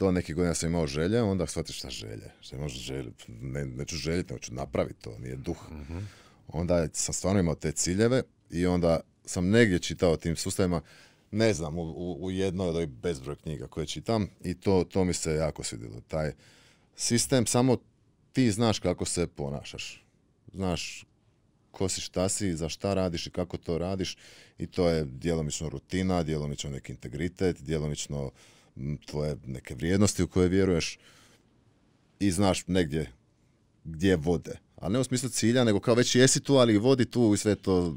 do nekih godina sam imao želje, onda shvatiš šta želje. Šta imaš želje, ne, neću željeti, neću napraviti to, nije duh. Mhm. Onda sam stvarno imao te ciljeve i onda sam negdje čitao tim sustavima, ne znam, u, u jednoj od ovih bezbroj knjiga koje čitam i to, to mi se jako svidilo. Taj sistem, samo ti znaš kako se ponašaš. Znaš ko si, šta si, za šta radiš i kako to radiš i to je djelomično rutina, djelomično neki integritet, djelomično tvoje neke vrijednosti u koje vjeruješ i znaš negdje gdje vode. Ali ne u smislu cilja, nego kao već jesi tu, ali vodi tu i sve to